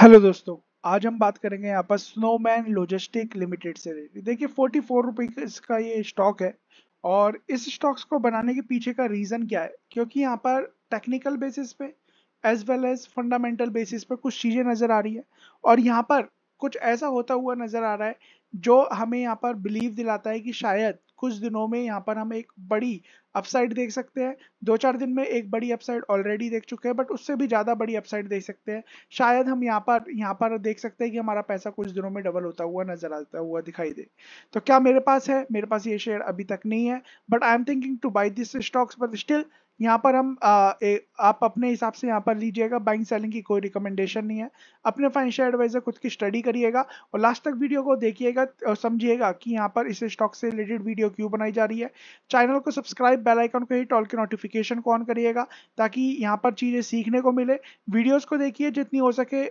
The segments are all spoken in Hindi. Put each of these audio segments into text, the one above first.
हेलो दोस्तों आज हम बात करेंगे यहाँ पर स्नोमैन लॉजिस्टिक लिमिटेड से देखिए फोर्टी फोर रुपये इसका ये स्टॉक है और इस स्टॉक्स को बनाने के पीछे का रीज़न क्या है क्योंकि यहाँ पर टेक्निकल बेसिस पे as well as fundamental basis पे कुछ चीज़ें नज़र आ रही है और यहाँ पर कुछ ऐसा होता हुआ नज़र आ रहा है जो हमें यहाँ पर बिलीव दिलाता है कि शायद कुछ दिनों में यहाँ पर हम एक बड़ी अपसाइड देख सकते हैं दो चार दिन में एक बड़ी अपसाइड ऑलरेडी देख चुके हैं बट उससे भी ज़्यादा बड़ी अपसाइड देख सकते हैं शायद हम यहाँ पर यहाँ पर देख सकते हैं कि हमारा पैसा कुछ दिनों में डबल होता हुआ नजर आता हुआ दिखाई दे तो क्या मेरे पास है मेरे पास ये शेयर अभी तक नहीं है but I am thinking to buy this stocks but still यहाँ पर हम आ, ए, आप अपने हिसाब से यहाँ पर लीजिएगा बाइंग सेलिंग की कोई रिकमेंडेशन नहीं है अपने फाइनेंशियल एडवाइजर खुद की स्टडी करिएगा और लास्ट तक वीडियो को देखिएगा और समझिएगा कि यहाँ पर इस स्टॉक से रिलेटेड वीडियो क्यों बनाई जा रही है चैनल को सब्सक्राइब बेल आइकन को ही टॉल के नोटिफिकेशन को ऑन करिएगा ताकि यहाँ पर चीज़ें सीखने को मिले वीडियोज़ को देखिए जितनी हो सके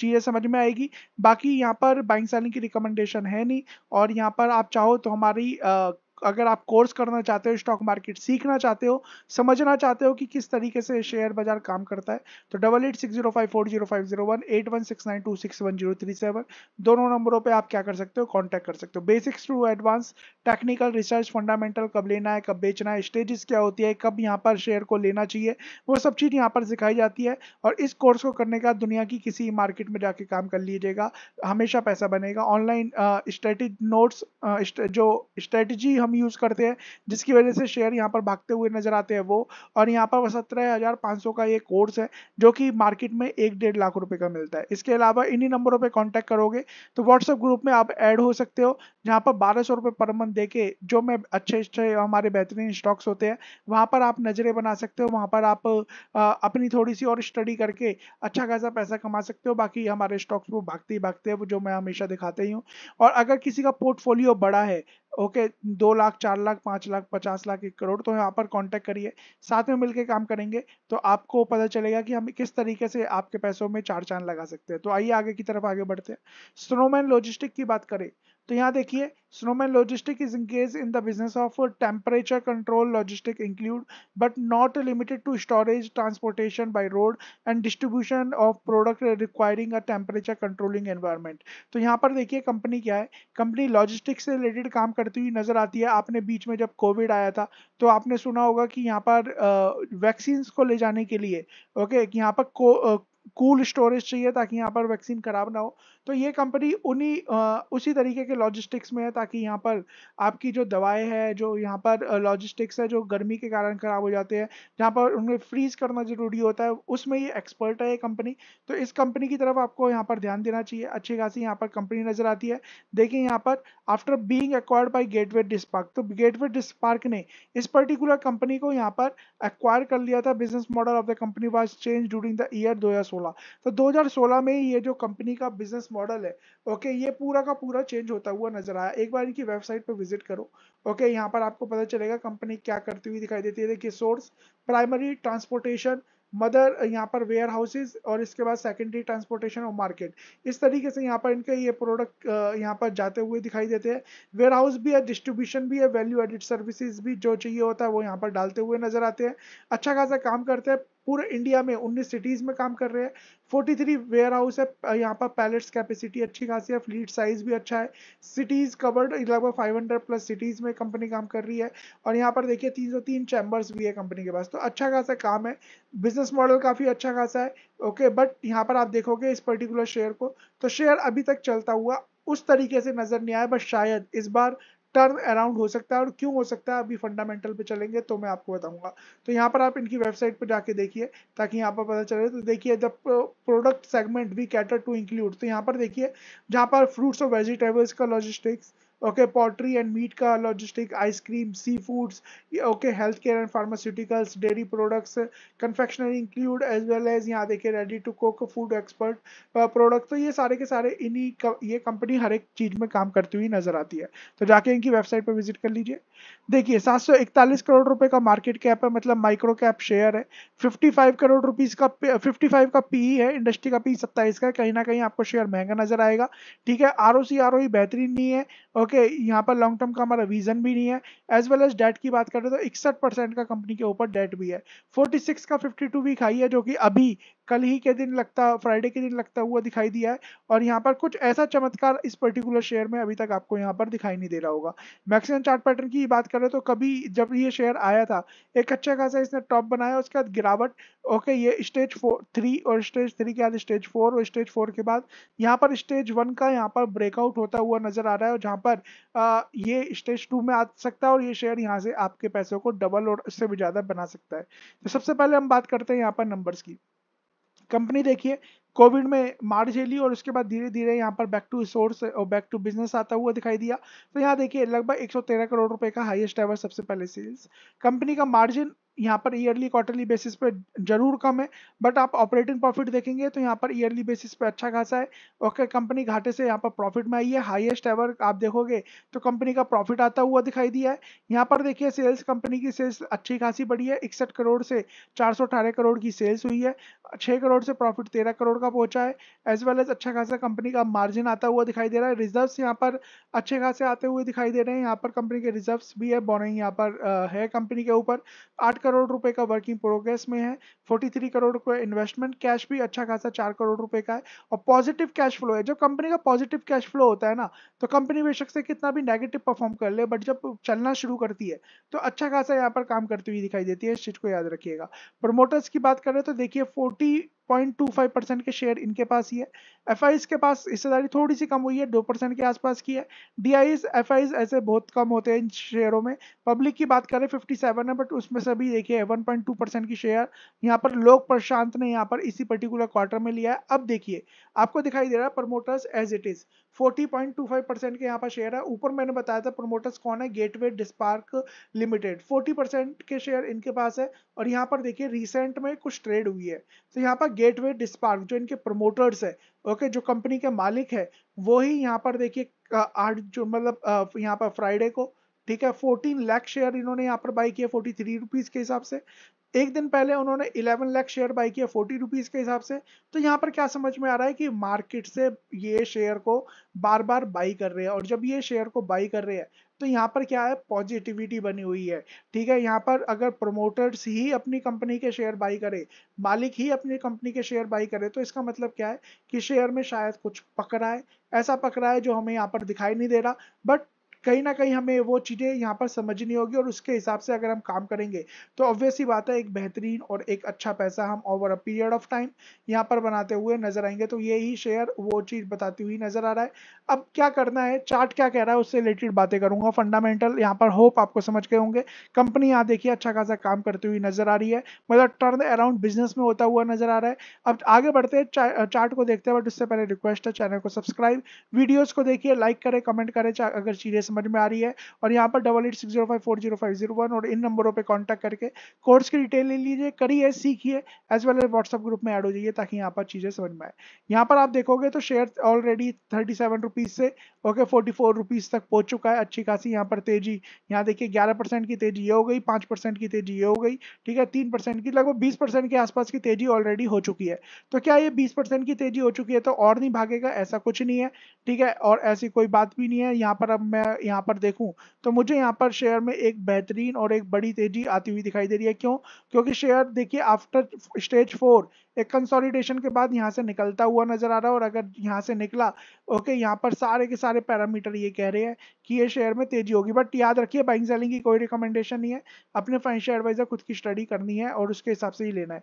चीज़ें समझ में आएगी बाकी यहाँ पर बाइंग सेलिंग की रिकमेंडेशन है नहीं और यहाँ पर आप चाहो तो हमारी अगर आप कोर्स करना चाहते हो स्टॉक मार्केट सीखना चाहते हो समझना चाहते हो कि किस तरीके से शेयर बाजार काम करता है तो double eight six zero five four zero five zero one eight one six nine two six one zero three seven दोनों नंबरों पे आप क्या कर सकते हो कॉन्टैक्ट कर सकते हो basics to advance technical research fundamental कब लेना है कब बेचना है स्टेजेस क्या होती है कब यहाँ पर शेयर को लेना चाहिए वो सब चीज़ यहाँ पर सिखाई जाती है और इस कोर्स को करने का दुनिया की किसी मार्केट में जाके काम कर लीजिएगा हमेशा पैसा बनेगा ऑनलाइन स्ट्रेटेज नोट्स जो स्ट्रेटजी हम कम यूज करते हैं जिसकी वजह से शेयर यहाँ पर भागते हुए नजर आते हैं वो और यहाँ पर सत्रह हजार पाँच सौ का ये कोर्स है जो कि मार्केट में एक डेढ़ लाख रुपए का मिलता है इसके अलावा इन्हीं नंबरों पर कॉन्टैक्ट करोगे तो व्हाट्सएप ग्रुप में आप ऐड हो सकते हो जहाँ पर बारह सौ रुपये पर मंथ देके जो मैं अच्छे अच्छे हमारे बेहतरीन स्टॉक्स होते हैं वहाँ पर आप नज़रें बना सकते हो वहाँ पर आप आ, अपनी थोड़ी सी और स्टडी करके अच्छा खासा पैसा कमा सकते हो बाकी हमारे स्टॉक्स वो भागते ही भागते हैं जो मैं हमेशा दिखाते ही हूँ और अगर किसी का पोर्टफोलियो बड़ा है ओके दो लाख चार लाख पाँच लाख पचास लाख एक करोड़ तो यहाँ पर कॉन्टेक्ट करिए साथ में मिलकर काम करेंगे तो आपको पता चलेगा कि हम किस तरीके से आपके पैसों में चार चांद लगा सकते हैं तो आइए आगे की तरफ आगे बढ़ते हैं स्नोमैन लॉजिस्टिक की बात करें तो यहाँ देखिए Snowman logistic is engage in the business of temperature control logistic include but not limited to storage transportation by road and distribution of product requiring a temperature controlling environment तो यहाँ पर देखिए कंपनी क्या है कंपनी लॉजिस्टिक्स से रिलेटेड काम करती हुई नजर आती है आपने बीच में जब कोविड आया था तो आपने सुना होगा कि यहाँ पर वैक्सीन्स को ले जाने के लिए ओके यहाँ पर कूल स्टोरेज चाहिए ताकि यहाँ पर वैक्सीन खराब ना हो तो ये कंपनी उन्हीं उसी तरीके के लॉजिस्टिक्स में है ताकि यहाँ पर आपकी जो दवाएं है जो यहाँ पर लॉजिस्टिक्स है जो गर्मी के कारण खराब हो जाते हैं जहाँ पर उन्हें फ्रीज करना ज़रूरी होता है उसमें ये एक्सपर्ट है ये कंपनी तो इस कंपनी की तरफ आपको यहाँ पर ध्यान देना चाहिए अच्छी खासी यहाँ पर कंपनी नज़र आती है देखिए यहाँ पर after being acquired by Gateway Distripark तो गेटवे डिस्पार्क ने इस पर्टिकुलर कंपनी को यहाँ पर एक्वायर कर लिया था business model of the company was change during the year दो 2016 तो 2016 में ही ये जो कंपनी का बिजनेस मॉडल है ओके ये पूरा का पूरा चेंज होता हुआ नजर आया एक बार इनकी वेबसाइट पर विजिट करो ओके यहाँ पर आपको पता चलेगा कंपनी क्या करती हुई दिखाई देती है देखिए सोर्स प्राइमरी ट्रांसपोर्टेशन मदर यहाँ पर वेयर हाउसेज और इसके बाद सेकेंडरी ट्रांसपोर्टेशन और मार्केट इस तरीके से यहाँ पर इनके ये प्रोडक्ट यहाँ पर जाते हुए दिखाई देते हैं वेयर हाउस भी है डिस्ट्रीब्यूशन भी है वैल्यू एडिड सर्विसेज भी जो चाहिए होता है वो यहाँ पर डालते हुए नजर आते हैं अच्छा खासा काम करते हैं पूरे इंडिया में उन्नीस सिटीज़ में काम कर रहे हैं फोर्टी थ्री वेयर हाउस है यहाँ पर पैलेट्स कैपेसिटी अच्छी खासी है फ्लीट साइज भी अच्छा है सिटीज़ कवर्ड लगभग फाइव हंड्रेड प्लस सिटीज़ में कंपनी काम कर रही है और यहाँ पर देखिए तीन सौ तीन चैम्बर्स भी है कंपनी के पास तो अच्छा खासा काम है बिजनेस मॉडल काफ़ी अच्छा खासा है ओके बट यहाँ पर आप देखोगे इस पर्टिकुलर शेयर को तो शेयर अभी तक चलता हुआ उस तरीके से नज़र नहीं आया बस शायद इस बार टर्न अराउंड हो सकता है और क्यों हो सकता है अभी फंडामेंटल पे चलेंगे तो मैं आपको बताऊंगा तो यहाँ पर आप इनकी वेबसाइट पर जाके देखिए ताकि यहाँ पर पता चले तो देखिए द प्रोडक्ट सेगमेंट भी कैटर टू इंक्लूड तो यहाँ पर देखिए जहाँ पर फ्रूट्स और वेजिटेबल्स का logistics okay poultry and meat का logistic ice cream sea foods okay health care and pharmaceuticals dairy products confectionery include as well as यहाँ देखिए ready to cook food export product तो ये सारे के सारे इन्हीं ये कंपनी हर एक चीज में काम करती हुई नजर आती है तो जाके इनकी वेबसाइट पर विजिट कर लीजिए देखिए सात करोड़ रुपए का मार्केट कैप है मतलब माइक्रो कैप शेयर है फिफ्टी करोड़ रुपीज का फिफ्टी का पी e है इंडस्ट्री का पी e सत्ताईस का कहीं ना कहीं आपको शेयर महंगा नजर आएगा ठीक है आर ओ सी बेहतरीन नहीं है ओके ओके यहाँ पर लॉन्ग टर्म का हमारा विजन भी नहीं है एज वेल एज डेट की बात करें तो इकसठ परसेंट का कंपनी के ऊपर डेट भी है 46 का 52 भी खाई है जो कि अभी कल ही के दिन लगता फ्राइडे के दिन लगता हुआ दिखाई दिया है और यहाँ पर कुछ ऐसा चमत्कार इस पर्टिकुलर शेयर में अभी तक आपको यहाँ पर दिखाई नहीं दे रहा होगा मैक्सिमम चार्ट पैटर्न की बात करें तो कभी जब ये शेयर आया था एक अच्छा खासा इसने टॉप बनाया उसके बाद गिरावट ओके ये स्टेज फोर थ्री और स्टेज थ्री के बाद स्टेज फोर और स्टेज फोर के बाद यहाँ पर स्टेज वन का यहाँ पर ब्रेकआउट होता हुआ नजर आ रहा है और जहाँ पर आ, ये स्टेज टू में आ सकता है और ये शेयर यहाँ से आपके पैसों को डबल और इससे भी ज़्यादा बना सकता है तो सबसे पहले हम बात करते हैं यहाँ पर नंबर्स की कंपनी देखिए कोविड में मार झेली और उसके बाद धीरे धीरे यहाँ पर बैक टू सोर्स और बैक टू बिजनेस आता हुआ दिखाई दिया तो यहाँ देखिए लगभग 113 करोड़ रुपए का हाईएस्ट एवर सबसे पहले सेल्स कंपनी का मार्जिन यहाँ पर ईयरली क्वार्टरली बेसिस पे जरूर कम है बट आप ऑपरेटिंग प्रॉफिट देखेंगे तो यहाँ पर ईयरली बेसिस पे अच्छा खासा है ओके कंपनी घाटे से यहाँ पर प्रॉफिट में आई है हाईएस्ट एवर आप देखोगे तो कंपनी का प्रॉफिट आता हुआ दिखाई दिया है यहाँ पर देखिए सेल्स कंपनी की सेल्स अच्छी खासी बढ़ी है इकसठ करोड़ से चार करोड़ की सेल्स हुई है छः करोड़ से प्रॉफिट तेरह करोड़ का पहुँचा है एज वेल एज अच्छा खासा कंपनी का मार्जिन आता हुआ दिखाई दे रहा है रिजर्व्स यहाँ पर अच्छे खासे आते हुए दिखाई दे रहे हैं यहाँ पर कंपनी के रिजर्व्स भी है बोरिंग यहाँ पर है कंपनी के ऊपर आठ करोड़ रुपए का वर्किंग प्रोग्रेस में है 43 करोड़ का इन्वेस्टमेंट कैश भी अच्छा खासा चार करोड़ रुपए का है और पॉजिटिव कैश फ्लो है जब कंपनी का पॉजिटिव कैश फ्लो होता है ना तो कंपनी बेशक से कितना भी नेगेटिव परफॉर्म कर ले बट जब चलना शुरू करती है तो अच्छा खासा यहाँ पर काम करती हुई दिखाई देती है इस चीज को याद रखिएगा प्रोमोटर्स की बात करें तो देखिए फोर्टी 0.25 परसेंट के शेयर इनके पास ही है एफ के पास हिस्सेदारी थोड़ी सी कम हुई है दो परसेंट के आसपास की है डी आई एफ ऐसे बहुत कम होते हैं इन शेयरों में पब्लिक की बात करें 57 है बट उसमें से भी देखिए 1.2 परसेंट की शेयर यहाँ पर लोग प्रशांत ने यहाँ पर इसी पर्टिकुलर क्वार्टर में लिया है अब देखिए आपको दिखाई दे रहा है promoters as it is 40.25 percent के यहाँ पर शेयर है ऊपर मैंने बताया था प्रमोटर्स कौन है गेटवे डिस्पार्क लिमिटेड 40 परसेंट के शेयर इनके पास है और यहाँ पर देखिए रिसेंट में कुछ ट्रेड हुई है तो यहाँ पर गेटवे डिस्पार्क जो इनके प्रमोटर्स है ओके जो कंपनी के मालिक है वो ही यहाँ पर देखिए आठ जो मतलब यहाँ पर फ्राइडे को ठीक है 14 लाख शेयर इन्होंने यहाँ पर बाई किया 43 रुपीस के हिसाब से एक दिन पहले उन्होंने 11 लाख शेयर बाई किया फोर्टी रुपीज के हिसाब से तो यहाँ पर क्या समझ में आ रहा है कि मार्केट से ये शेयर को बार बार बाई कर रहे हैं और जब ये शेयर को बाई कर रहे हैं तो यहाँ पर क्या है पॉजिटिविटी बनी हुई है ठीक है यहाँ पर अगर प्रोमोटर्स ही अपनी कंपनी के शेयर बाई करे मालिक ही अपनी कंपनी के शेयर बाई करे तो इसका मतलब क्या है कि शेयर में शायद कुछ पकड़ा है ऐसा पकड़ा है जो हमें यहाँ पर दिखाई नहीं दे रहा बट कहीं ना कहीं हमें वो चीज़ें यहाँ पर समझनी होगी और उसके हिसाब से अगर हम काम करेंगे तो ऑब्वियसली बात है एक बेहतरीन और एक अच्छा पैसा हम over a period of time यहाँ पर बनाते हुए नजर आएंगे तो ये ही शेयर वो चीज़ बताती हुई नजर आ रहा है अब क्या करना है चार्ट क्या कह रहा है उससे रिलेटेड बातें करूंगा फंडामेंटल यहाँ पर होप आपको समझ गए होंगे कंपनी यहाँ देखिए अच्छा खासा काम करती हुई नजर आ रही है मतलब टर्न अराउंड बिजनेस में होता हुआ नजर आ रहा है अब आगे बढ़ते हैं चा, चार्ट को देखते हैं बट उससे पहले रिक्वेस्ट है चैनल को सब्सक्राइब वीडियोज को देखिए लाइक करें कमेंट करें अगर चीज़ें समझ में आ रही है और यहाँ पर double eight six zero five four zero five zero one और इन नंबरों पर कॉन्टैक्ट करके कोर्स की डिटेल ले लीजिए करिए सीखिए as well as WhatsApp group में ऐड हो जाइए ताकि यहाँ पर चीज़ें समझ में आए यहाँ पर आप देखोगे तो share already thirty seven rupees से ओके फोर्टी फोर रुपीज़ तक पहुँच चुका है अच्छी खासी यहाँ पर तेजी यहाँ देखिए ग्यारह परसेंट की तेजी ये हो गई पाँच परसेंट की तेजी ये हो गई ठीक है तीन परसेंट की लगभग बीस परसेंट के आसपास की तेजी ऑलरेडी हो चुकी है तो क्या ये बीस परसेंट की तेजी हो चुकी है तो और नहीं भागेगा ऐसा कुछ नहीं है ठीक है और ऐसी कोई बात भी नहीं है यहाँ पर अब मैं यहाँ पर देखूँ तो मुझे यहाँ पर शेयर में एक बेहतरीन और एक बड़ी तेजी आती हुई दिखाई दे रही है क्यों क्योंकि शेयर देखिए आफ्टर स्टेज फोर एक कंसोलिडेशन के बाद यहाँ से निकलता हुआ नजर आ रहा है और अगर यहाँ से निकला ओके यहाँ पर सारे के सारे पैरामीटर ये कह रहे हैं कि ये शेयर में तेजी होगी बट याद रखिए बाइंग सेलिंग की कोई रिकमेंडेशन नहीं है अपने फाइनेंशियल एडवाइजर खुद की स्टडी करनी है और उसके हिसाब से ही लेना है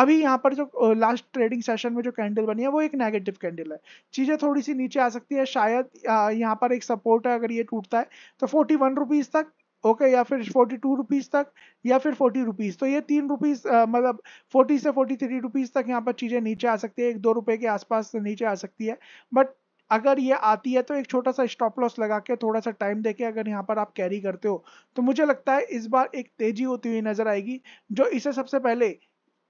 अभी यहाँ पर जो लास्ट ट्रेडिंग सेशन में जो कैंडल बनी है वो एक नेगेटिव कैंडल है चीज़ें थोड़ी सी नीचे आ सकती है शायद यहाँ पर एक सपोर्ट है अगर ये टूटता है तो फोर्टी वन रुपीज़ तक ओके या फिर फोर्टी टू रुपीज़ तक या फिर फोर्टी रुपीज़ तो ये तीन रुपीज़ मतलब फोर्टी से फोर्टी थ्री रुपीज़ तक यहाँ पर चीज़ें नीचे आ सकती है एक दो रुपये के आसपास नीचे आ सकती है बट अगर ये आती है तो एक छोटा सा स्टॉप लॉस लगा के थोड़ा सा टाइम देके अगर यहाँ पर आप कैरी करते हो तो मुझे लगता है इस बार एक तेज़ी होती हुई नज़र आएगी जो इसे सबसे पहले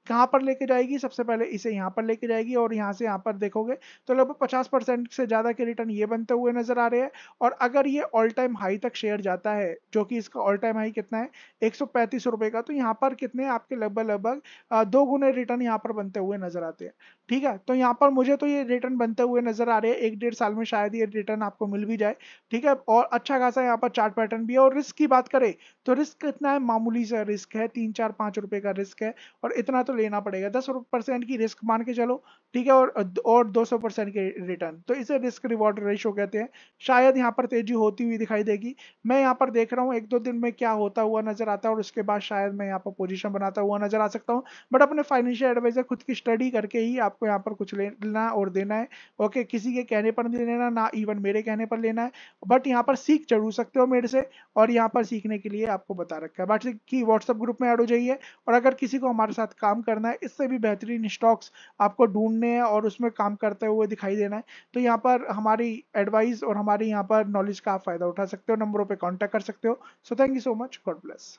कहाँ पर लेके जाएगी सबसे पहले इसे यहाँ पर लेके जाएगी और यहाँ से यहाँ पर देखोगे तो लगभग पचास परसेंट से ज़्यादा के रिटर्न ये बनते हुए नजर आ रहे हैं और अगर ये ऑल टाइम हाई तक शेयर जाता है जो कि इसका ऑल टाइम हाई कितना है एक रुपए का तो यहाँ पर कितने आपके लगभग लगभग दो गुने रिटर्न यहाँ पर बनते हुए नजर आते हैं ठीक है तो यहाँ पर मुझे तो ये रिटर्न बनते हुए नजर आ रहे हैं एक डेढ़ साल में शायद ये रिटर्न आपको मिल भी जाए ठीक है और अच्छा खासा यहाँ पर चार्ट पैटर्न भी है और रिस्क की बात करें तो रिस्क कितना है मामूली सा रिस्क है तीन चार पाँच रुपए का रिस्क है और इतना तो तो लेना पड़ेगा दस परसेंट की रिस्क मान के चलो ठीक है और और 200 परसेंट के रिटर्न तो इसे रिस्क रिवॉर्ड रेशो कहते हैं शायद यहाँ पर तेजी होती हुई दिखाई देगी मैं यहाँ पर देख रहा हूँ एक दो दिन में क्या होता हुआ नजर आता है और उसके बाद शायद मैं यहाँ पर पोजिशन बनाता हुआ नजर आ सकता हूँ बट अपने फाइनेंशियल एडवाइजर खुद की स्टडी करके ही आपको यहाँ पर कुछ लेना और देना है ओके किसी के कहने पर नहीं लेना ना इवन मेरे कहने पर लेना है बट यहाँ पर सीख जरूर सकते हो मेरे से और यहाँ पर सीखने के लिए आपको बता रखा है बाकी व्हाट्सएप ग्रुप में ऐड हो जाइए और अगर किसी को हमारे साथ काम करना है इससे भी बेहतरीन स्टॉक्स आपको ढूंढने हैं और उसमें काम करते हुए दिखाई देना है तो यहाँ पर हमारी एडवाइस और हमारी यहाँ पर नॉलेज का आप फायदा उठा सकते हो नंबरों पर कॉन्टैक्ट कर सकते हो so thank you so much God bless